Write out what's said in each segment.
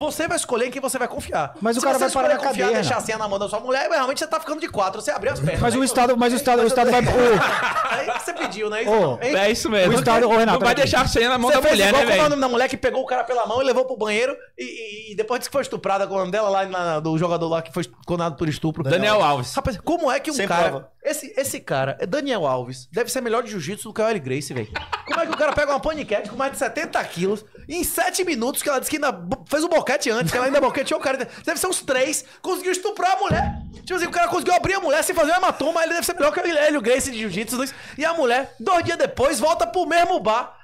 Você vai escolher em quem você vai confiar. Mas o cara vai parar na confiar, cadeira. deixar a né? senha na mão da sua mulher, realmente você tá ficando de quatro, você abriu as pernas. Mas né? o Estado, mas o Estado, o Estado vai. Aí você pediu, né? é isso mesmo. O Estado, Renato, não vai deixar a senha na mão você da mulher, igual né, velho? o nome da mulher que pegou o cara pela mão e levou pro banheiro e, e depois disse que foi estuprada com o nome dela lá na, do jogador lá que foi condenado por estupro. Daniel, Alves. Rapaz, como é que um Sem cara. Prova. Esse, esse cara, Daniel Alves, deve ser melhor de jiu-jitsu do que o L. Grace, velho cara pega uma paniquete com mais de 70 quilos, em 7 minutos, que ela disse que ainda fez um boquete antes, que ela ainda boqueteou o cara. Deve ser uns 3, conseguiu estuprar a mulher. Tipo assim, o cara conseguiu abrir a mulher sem fazer um mas ele deve ser melhor que o Hélio Grace de Jiu-Jitsu. E a mulher, dois dias depois, volta pro mesmo bar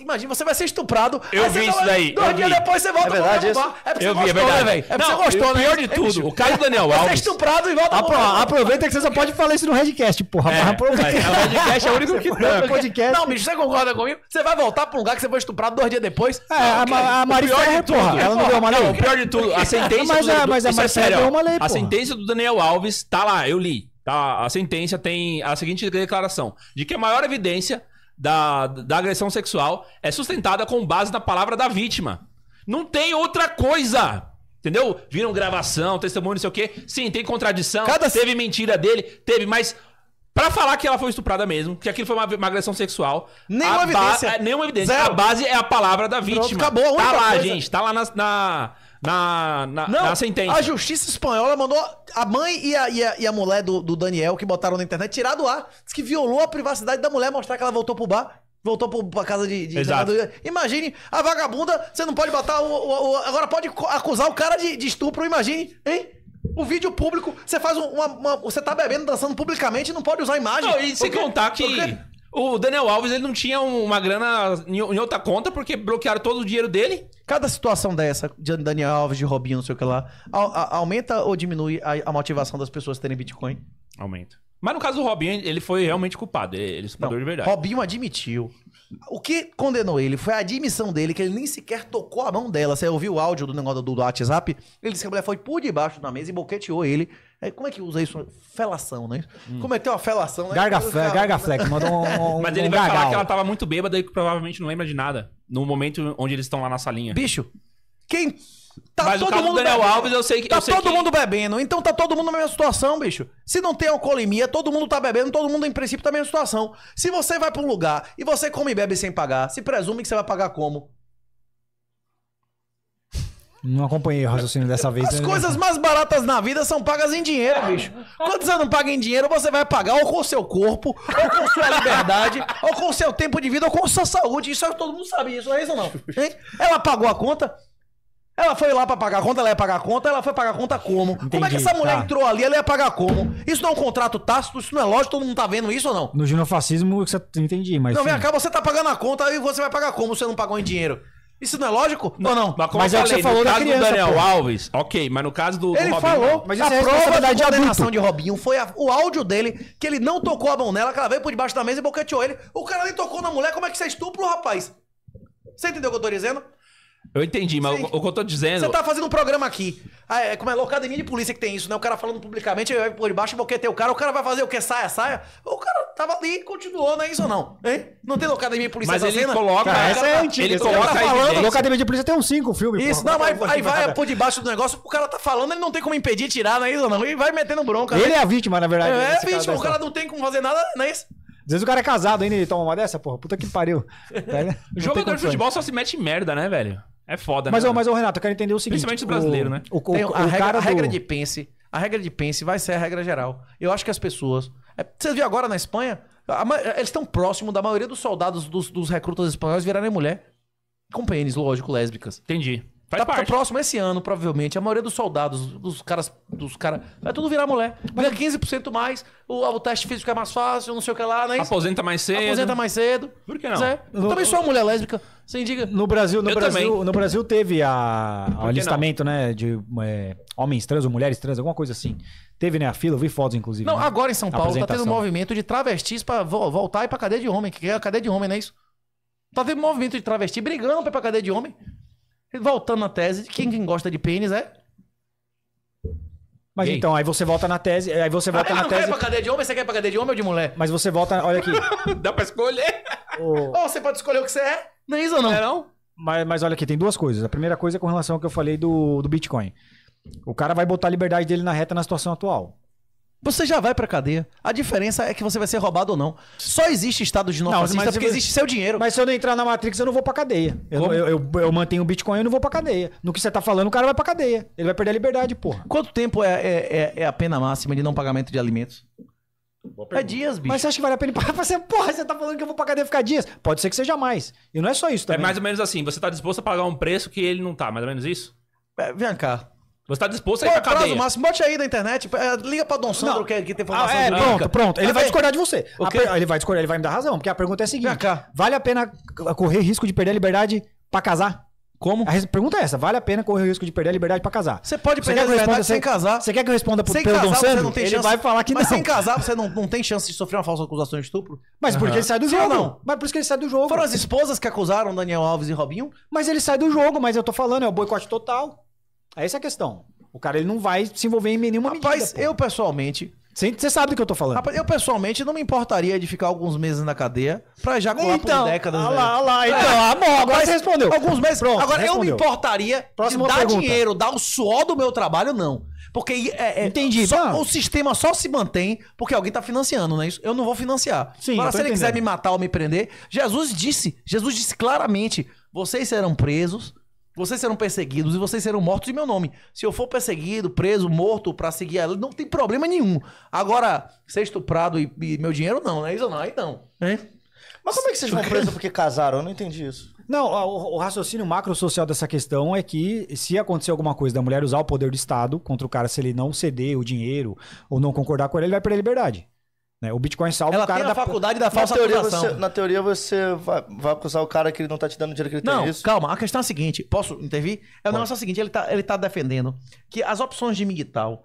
Imagina, você vai ser estuprado. Eu vi tá isso daí. Dois dias depois você volta é verdade isso É eu vi, é gostou, é verdade. né, velho? É porque não, você gostou, né? pior de tudo, o do Daniel Alves. Você é estuprado e volta Apro pra Aproveita que você só pode falar isso no Redcast, porra. É, aproveita. É, o Redcast é o único que não. Podcast. Não, bicho, você concorda comigo? Você vai voltar pra um lugar que você foi estuprado dois dias depois? É, a, a Mari porra. Ela não deu uma lei. Não, o pior de tudo, a sentença... Mas é, a Mari é deu uma lei, A sentença do Daniel Alves tá lá, eu li. Tá, a sentença tem a seguinte declaração: de que a maior evidência da, da agressão sexual é sustentada com base na palavra da vítima. Não tem outra coisa. Entendeu? Viram gravação, testemunho, não sei o quê. Sim, tem contradição. Cada... Teve mentira dele, teve, mas para falar que ela foi estuprada mesmo, que aquilo foi uma, uma agressão sexual. Nenhuma evidência. Ba... É, nenhuma evidência. Zero. A base é a palavra da vítima. Pronto, acabou. A tá única tá lá, coisa... gente. Tá lá na, na na, na, não, na sentença. A justiça espanhola mandou a mãe e a, e a, e a mulher do, do, Daniel, que botaram na internet, tirar do ar. Diz que violou a privacidade da mulher, mostrar que ela voltou pro bar. Voltou pro, pra casa de. de Exato. Imagine, a vagabunda, você não pode botar o, o, o, Agora pode acusar o cara de, de estupro, imagine, hein? O vídeo público, você faz uma, uma, Você tá bebendo, dançando publicamente, não pode usar imagem. Não, e se porque, contar que. Porque... O Daniel Alves ele não tinha uma grana em outra conta porque bloquearam todo o dinheiro dele. Cada situação dessa, de Daniel Alves, de Robinho, não sei o que lá, aumenta ou diminui a, a motivação das pessoas terem Bitcoin? Aumenta. Mas no caso do Robinho, ele foi realmente culpado. Ele é estuprador de verdade. Robinho admitiu. O que condenou ele foi a admissão dele, que ele nem sequer tocou a mão dela. Você ouviu o áudio do negócio do, do WhatsApp? Ele disse que a mulher foi por debaixo da mesa e boqueteou ele. É, como é que usa isso? Felação, né? Hum. Cometeu uma felação, né? Gargaflex, gargaflex mandou um, um, Mas ele um vai gargal. falar que ela tava muito bêbada e que provavelmente não lembra de nada. No momento onde eles estão lá na salinha. Bicho, quem Tá Mas todo o caso mundo do Daniel bebendo. Alves, eu sei que. Tá sei todo que... mundo bebendo. Então tá todo mundo na mesma situação, bicho. Se não tem alcoolemia, todo mundo tá bebendo, todo mundo, em princípio, tá na mesma situação. Se você vai pra um lugar e você come e bebe sem pagar, se presume que você vai pagar como? Não acompanhei o raciocínio dessa vez. As né? coisas mais baratas na vida são pagas em dinheiro, bicho. Quando você não paga em dinheiro, você vai pagar ou com o seu corpo, ou com sua liberdade, ou com o seu tempo de vida, ou com sua saúde. Isso é todo mundo sabe, isso não é isso não. Hein? Ela pagou a conta, ela foi lá para pagar a conta, ela ia pagar a conta, ela foi pagar a conta como? Entendi, como é que essa mulher tá. entrou ali, ela ia pagar como? Isso não é um contrato tácito, isso não é lógico, todo mundo tá vendo isso ou não? No ginofascismo, você entendi, mas. Não, vem cá, você tá pagando a conta e você vai pagar como? Você não pagou em dinheiro. Isso não é lógico? Não, não. Mas, mas é o que você falou no da caso criança, do Daniel pô. Alves. Ok, mas no caso do. Ele do Robinho, falou. Mas a é prova da condenação de Robinho foi a, o áudio dele, que ele não tocou a mão nela, que ela veio por debaixo da mesa e boqueteou ele. O cara nem tocou na mulher, como é que você é estupro, rapaz? Você entendeu o que eu tô dizendo? Eu entendi, mas o, o, que eu tô dizendo. Você tá fazendo um programa aqui. Ah, é, como é locadinha de polícia que tem isso, né? O cara falando publicamente, eu por debaixo, tem o cara, o cara vai fazer o que? Saia, saia. O cara tava ali e continuou, não é isso ou não? Hein? Não tem locademia de polícia mas ele cena? coloca. Cara, essa é antiga. Ele, coloca tá falando. Locademia de polícia tem uns um cinco filmes. Isso, porra, não, mas aí, vai por debaixo do negócio, o cara tá falando, ele não tem como impedir, tirar, não é isso ou não? E vai metendo bronca. Ele né? é a vítima, na verdade. É, é vítima, o cara não tem como fazer nada, não é isso? Às vezes o cara é casado ainda e toma uma dessa, porra. Puta que pariu. Tá, né? o jogador de futebol só se mete em merda, né, velho? É foda, mas, né? Mas, mas, ô, Renato, eu quero entender o seguinte. Principalmente o brasileiro, né? O, Tem, o, a, regra, do... a regra de pense, a regra de pense vai ser a regra geral. Eu acho que as pessoas. É, você viu agora na Espanha? A, eles estão próximos da maioria dos soldados dos, dos recrutas espanhóis virarem mulher. Com pênis, lógico, lésbicas. Entendi. Faz tá, parte. próximo esse ano, provavelmente. A maioria dos soldados, dos caras. Dos cara, vai tudo virar mulher. Ganha 15% mais, o, o teste físico é mais fácil, não sei o que lá, né? Aposenta mais cedo. Aposenta mais cedo. Por que não? É. No, também sou uma mulher lésbica. sem diga. No Brasil, no Brasil, no Brasil teve a, o alistamento, não? né? De é, homens trans ou mulheres trans, alguma coisa assim. Teve, né, a fila, eu vi fotos, inclusive. Não, né? agora em São Paulo tá tendo um movimento de travestis pra voltar e pra cadeia de homem, que é a cadeia de homem, não é isso? Tá tendo um movimento de travesti brigando pra cadeia de homem. Voltando à tese quem, quem gosta de pênis é. Mas então, aí você volta na tese. Aí você volta ah, na não tese. Você quer pra cadeia de homem? Você quer pra cadeia de homem ou de mulher? Mas você volta. Olha aqui. Dá pra escolher? oh. oh, você pode escolher o que você é? Não é isso ou não? É não? Mas, mas olha aqui, tem duas coisas. A primeira coisa é com relação ao que eu falei do, do Bitcoin. O cara vai botar a liberdade dele na reta na situação atual. Você já vai pra cadeia. A diferença é que você vai ser roubado ou não. Só existe estado de não, não porque eu... existe seu dinheiro. Mas se eu não entrar na Matrix, eu não vou pra cadeia. Eu, eu, eu, eu, mantenho o Bitcoin, eu não vou pra cadeia. No que você tá falando, o cara vai pra cadeia. Ele vai perder a liberdade, porra. Quanto tempo é, é, é, é a pena máxima de não pagamento de alimentos? É dias, bicho. Mas você acha que vale a pena pagar? Você, porra, você tá falando que eu vou pra cadeia ficar dias? Pode ser que seja mais. E não é só isso é também. É mais ou menos assim. Você tá disposto a pagar um preço que ele não tá, mais ou menos isso? É, vem cá. Você tá disposto a ir pra Pô, cadeia. prazo máximo, bote aí na internet. É, liga pra Dom Sandro, que, que tem Ah, informação. é, jurídica. pronto, pronto. Ele Ah, vai discordar de você. A Ele vai discordar, ele vai me dar razão. Porque a pergunta é a seguinte: cá. vale a pena correr risco de perder a liberdade pra casar? Como? A pergunta é essa: vale a pena correr o risco de perder a liberdade pra casar? Você pode perder a liberdade sem casar. Você quer que eu responda pro, Sem pelo casar, Dom você não tem ele chance. vai falar que Mas não. sem casar, você não, não tem chance de sofrer uma falsa acusação de estupro? Mas porque ele sai do Sim jogo. não? Mas por isso que ele sai do jogo. Foram as esposas que acusaram Daniel Alves e Robinho? Mas ele sai do jogo, mas eu tô falando, é o boicote total. É essa é a questão. O cara ele não vai se envolver em nenhuma Rapaz, medida. Rapaz, eu pessoalmente. Você sabe do que eu tô falando. Rapaz, eu pessoalmente não me importaria de ficar alguns meses na cadeia pra já então, por décadas. Ah lá, né? lá, então, é, amor, agora você respondeu. Alguns meses. Pronto, agora respondeu. eu me importaria Próxima de dar pergunta. dinheiro, dar o suor do meu trabalho, não. Porque é, é, Entendi, só, o sistema só se mantém porque alguém tá financiando, não é isso? Eu não vou financiar. Sim, Agora, se ele quiser me matar ou me prender, Jesus disse, Jesus disse claramente: vocês serão presos, vocês serão perseguidos e vocês serão mortos em meu nome. Se eu for perseguido, preso, morto para seguir ela, não tem problema nenhum. Agora, ser estuprado e, e meu dinheiro, não, né? é isso não, aí não. Mas como é que vocês vão presos porque casaram? Eu não entendi isso. Não, o, o raciocínio social dessa questão é que se acontecer alguma coisa da mulher usar o poder do Estado contra o cara, se ele não ceder o dinheiro ou não concordar com ele, ele vai perder a liberdade. Né? O Bitcoin salva Ela o cara tem a da faculdade da falsa na teoria, acusação. Você, na teoria, você vai, vai, acusar o cara que ele não tá te dando dinheiro que ele não, tem é isso? calma. A questão é a seguinte. Posso intervir? É o negócio é o seguinte. Ele tá, ele tá defendendo que as opções de Miguel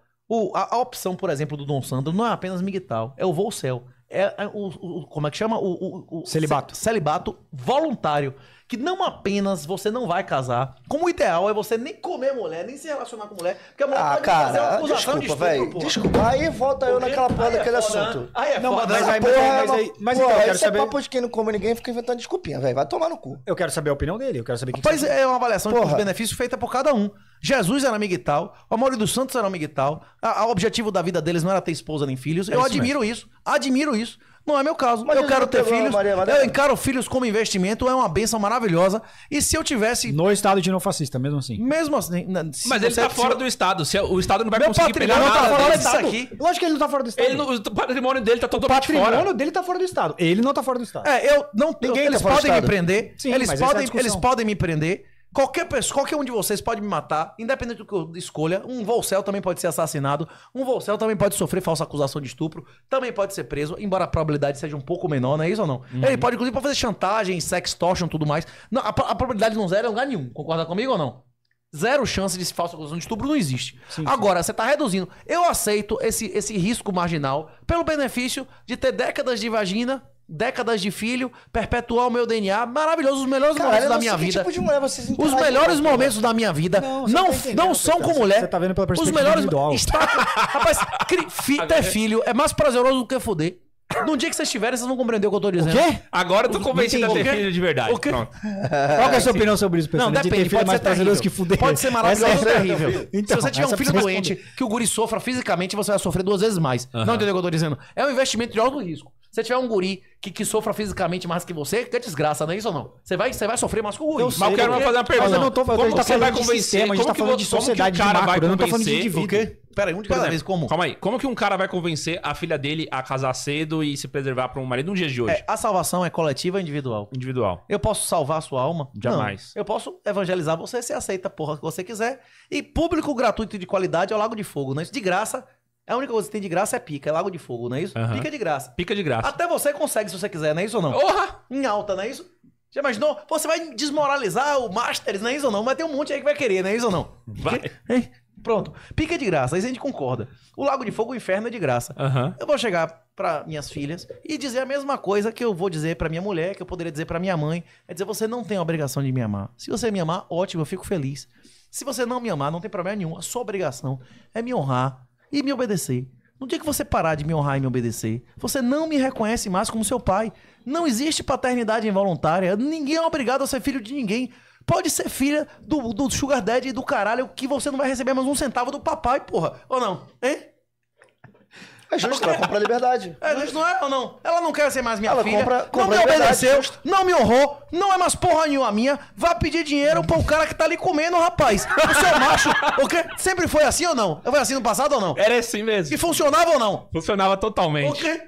a, a, opção, por exemplo, do Dom Sandro não é apenas Miguel é o voo céu. É, é o, o, como é que chama? O, o, o celibato. Celibato voluntário que não apenas você não vai casar, como o ideal é você nem comer mulher, nem se relacionar com mulher, porque a mulher ah, pode cara, fazer uma acusação desculpa, de estupro, Desculpa, aí volta eu naquela porra é daquele né? assunto. Aí é não, foda, né? mas, aí, mas, aí, mas então, eu quero é saber... é papo de quem não come ninguém fica inventando desculpinha, velho. Vai tomar no cu. Eu quero saber a opinião dele, eu quero saber o que... Mas que é uma avaliação porra. de benefícios feita por cada um. Jesus era amiguital. e tal, o Amaury dos Santos era amiguital. o objetivo da vida deles não era ter esposa nem filhos. É eu isso admiro mesmo. isso, admiro isso. Não é meu caso. Mas eu quero ter filhos. eu encaro filhos como investimento, é uma benção maravilhosa. E se eu tivesse. No estado de não fascista, mesmo assim. Mesmo assim. Mas ele tá fora do estado. Se o estado não vai meu conseguir pegar não tá fora disso aqui. Lógico que ele não tá fora do estado. Ele não, o patrimônio dele tá todo fora. O patrimônio dele tá fora do estado. Ele não tá fora do estado. É, eu não. Ninguém tá eles tá podem me prender. Sim, eles podem, é eles podem me prender. Qualquer pessoa, qualquer um de vocês pode me matar, independente do que eu escolha. Um Volcel também pode ser assassinado. Um Volcel também pode sofrer falsa acusação de estupro. Também pode ser preso, embora a probabilidade seja um pouco menor, não é isso ou não? Uhum. Ele pode, inclusive, fazer chantagem, sextortion tudo mais. Não, a, a probabilidade não zero é lugar nenhum. Concorda comigo ou não? Zero chance de falsa acusação de estupro não existe. Sim, Agora, você está reduzindo. Eu aceito esse, esse risco marginal pelo benefício de ter décadas de vagina décadas de filho, perpetuar o meu DNA, maravilhoso, os melhores Cara, momentos da minha vida. Tipo de mulher vocês os melhores momentos da minha vida não, não, tá não são com assim, mulher. Você tá vendo pela perspectiva os melhores individual. Está... Rapaz, cri... fi... ter filho é mais prazeroso do que foder. Num dia que vocês tiverem, vocês vão compreender o que eu tô dizendo. O quê? Agora eu tô convencido a ter filho de verdade. O quê? Pronto. Qual é a sua opinião sobre isso, pessoal? Não, de depende. pode, ser prazeroso que fuder. pode ser maravilhoso é ou é terrível. Então, Se você tiver um filho doente, responder. que o guri sofra fisicamente, você vai sofrer duas vezes mais. Não entendeu o que eu tô dizendo? É um investimento de alto risco você tiver um guri que, que sofra fisicamente mais que você, que é desgraça, não é isso ou não? Você vai, você vai sofrer mais com o guri. Eu mas eu quero fazer uma pergunta. Mas eu não tô falando, como a gente tá falando de sistema, a gente tá falando de sociedade, de macro, eu não tô falando de indivíduo. Peraí, um de cada vez, como? Calma aí, como que um cara vai convencer a filha dele a casar cedo e se preservar para um marido num dia de hoje? É, a salvação é coletiva ou individual? Individual. Eu posso salvar a sua alma? Jamais. Não. Eu posso evangelizar você, você aceita a porra que você quiser. E público gratuito de qualidade é o Lago de Fogo, né? de graça, é a única coisa que tem de graça é pica, é lago de fogo, não é isso? Uhum. Pica de graça. Pica de graça. Até você consegue se você quiser, não é isso ou não? Porra! Em alta, não é isso? Já imaginou? Você vai desmoralizar o Masters, não é isso ou não? Mas tem um monte aí que vai querer, não é isso ou não? Vai. Pronto. Pica de graça, aí a gente concorda. O Lago de Fogo, o inferno é de graça. Uhum. Eu vou chegar para minhas filhas e dizer a mesma coisa que eu vou dizer para minha mulher, que eu poderia dizer para minha mãe. É dizer, você não tem a obrigação de me amar. Se você me amar, ótimo, eu fico feliz. Se você não me amar, não tem problema nenhum. A sua obrigação é me honrar, e me obedecer. No dia que você parar de me honrar e me obedecer, você não me reconhece mais como seu pai. Não existe paternidade involuntária. Ninguém é obrigado a ser filho de ninguém. Pode ser filha do, do Sugar Daddy e do caralho que você não vai receber mais um centavo do papai, porra. Ou não? Hein? É justo, ela compra a liberdade. É justo, não é ou não? Ela não quer ser mais minha ela filha. Compra, compra não me obedeceu, não me honrou, não é mais porra nenhuma minha. Vai pedir dinheiro pro cara que tá ali comendo, rapaz. O seu macho, o quê? Sempre foi assim ou não? Foi assim no passado ou não? Era assim mesmo. E funcionava ou não? Funcionava totalmente. O quê?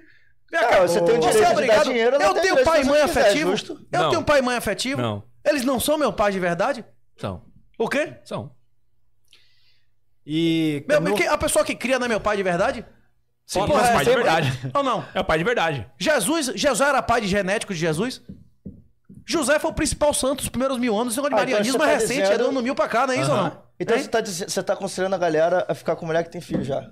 É, você tem o direito você é obrigado. de dar dinheiro, Eu tenho pai e mãe afetivo. Quiser, eu tenho pai e mãe afetivo. Não. Eles não são meu pai de verdade? São. O quê? São. E. Meu, como... A pessoa que cria não é meu pai de verdade? Sim, Pô, mas é, pai de é verdade. Ou não? É o pai de verdade. Jesus, Jesus era pai de genético de Jesus? José foi o principal santo dos primeiros mil anos. Então o negócio de ah, marianismo então tá é recente, é dizendo... é ano mil pra cá, não é isso uhum. ou não? Então é? você tá, você tá aconselhando a galera a ficar com mulher que tem filho já?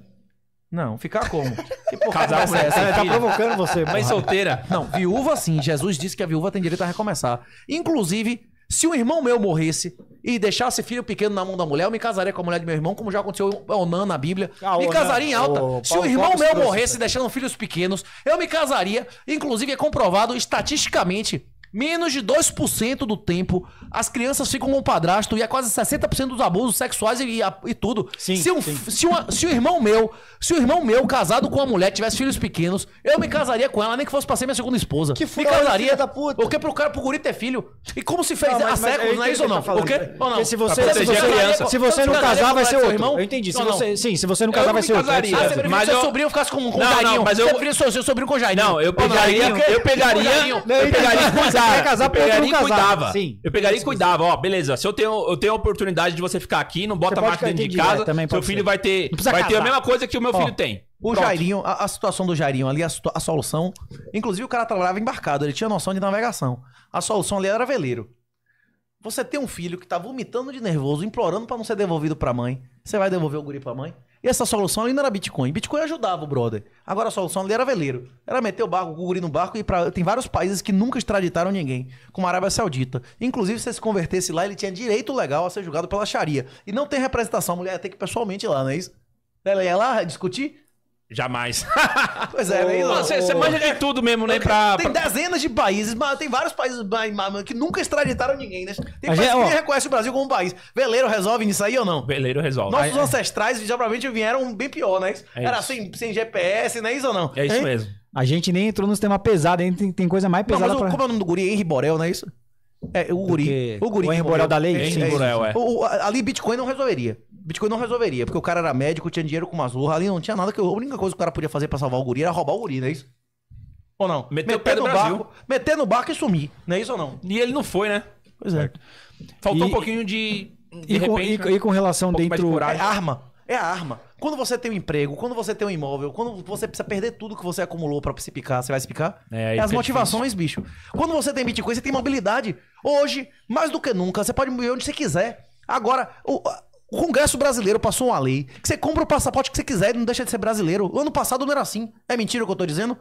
Não, ficar como? Casar com essa. Tá provocando você. Mãe solteira. Não, viúva sim. Jesus disse que a viúva tem direito a recomeçar. Inclusive, se um irmão meu morresse e deixasse filho pequeno na mão da mulher, eu me casaria com a mulher de meu irmão, como já aconteceu com Onan na Bíblia. Ah, me casaria em alta. Se um irmão meu morresse deixando filhos pequenos, eu me casaria. Inclusive, é comprovado estatisticamente Menos de 2% do tempo as crianças ficam com o padrasto e é quase 60% dos abusos sexuais e, e tudo. Sim, se, um, sim. Se, uma, se irmão meu, se o irmão meu casado com uma mulher tivesse filhos pequenos, eu me casaria com ela, nem que fosse pra ser minha segunda esposa. Que Me casaria. Da puta. Porque pro cara, pro guri ter filho. E como se fez não, mas, há mas, é séculos, não é isso tá ou não? Tá o quê? Ou não? Se você, se você, criança. se você então, não casar, vai ser outro. Irmão? Eu entendi. Se não, você, Sim, se você não casar, vai ser outro. Ah, mas seu eu... sobrinho ficasse com, com Jairinho. eu... Você preferia seu sobrinho com o Jairinho. Não, eu pegaria... Eu pegaria... Eu pegaria cara, quer casar, eu pegaria e cuidava. Sim. Eu pegaria e cuidava. Ó, beleza, se eu tenho, eu tenho a oportunidade de você ficar aqui, não bota a máquina dentro de casa, também seu filho ser. vai ter vai casar. ter a mesma coisa que o meu filho Ó, tem. O Pronto. Jairinho, a, a, situação do Jairinho ali, a, a, solução... Inclusive, o cara trabalhava embarcado, ele tinha noção de navegação. A solução ali era veleiro. Você tem um filho que tá vomitando de nervoso, implorando para não ser devolvido pra mãe. Você vai devolver o guri pra mãe? E essa solução ainda era Bitcoin. Bitcoin ajudava o brother. Agora a solução ali era veleiro. Era meter o barco, o guri no barco e pra... tem vários países que nunca extraditaram ninguém, como a Arábia Saudita. Inclusive, se você se convertesse lá, ele tinha direito legal a ser julgado pela Sharia. E não tem representação, a mulher ia ter que ir pessoalmente ir lá, não é isso? Ela ia lá discutir? Jamais. Pois é, né? Você, você manja de é, tudo mesmo, né? Pra, Tem pra- dezenas de países, mas tem vários países que nunca extraditaram ninguém, né? Tem países gente, que nem reconhece o Brasil como um país. Veleiro resolve nisso aí ou não? Veleiro resolve. Nossos ancestrais geralmente vieram bem pior, né? É Era sem, sem GPS, né? Isso ou não? É isso Hein? mesmo. A gente nem entrou no sistema pesado. ainda tem, tem coisa mais Não, pesada mas pra... como é o nome do guri? Henry Borel, não é isso? É, o guri. O guri. o Henry que Borel da lei? É, Henry é Borel, é. O- o- ali Bitcoin não resolveria. Bitcoin não resolveria, porque o cara era médico, tinha dinheiro com umas lurras ali, não tinha nada. Que a única coisa que o cara podia fazer pra salvar o guri era roubar o guri, não é isso? Ou não? Meter, no Brasil. barco, meter no barco e sumir, não é isso ou não? E ele não foi, né? Pois é. Faltou e, um pouquinho de. de e, repente, né? com, e, e, com, relação um dentro. É arma. É a arma. Quando você tem um emprego, quando você tem um imóvel, quando você precisa perder tudo que você acumulou para se picar, você vai se picar? É, é as motivações, bicho. Quando você tem Bitcoin, você tem mobilidade. Hoje, mais do que nunca, você pode ir onde você quiser. Agora, o, o Congresso brasileiro passou uma lei que você compra o passaporte que você quiser e não deixa de ser brasileiro. O ano passado não era assim. É mentira o que eu tô dizendo?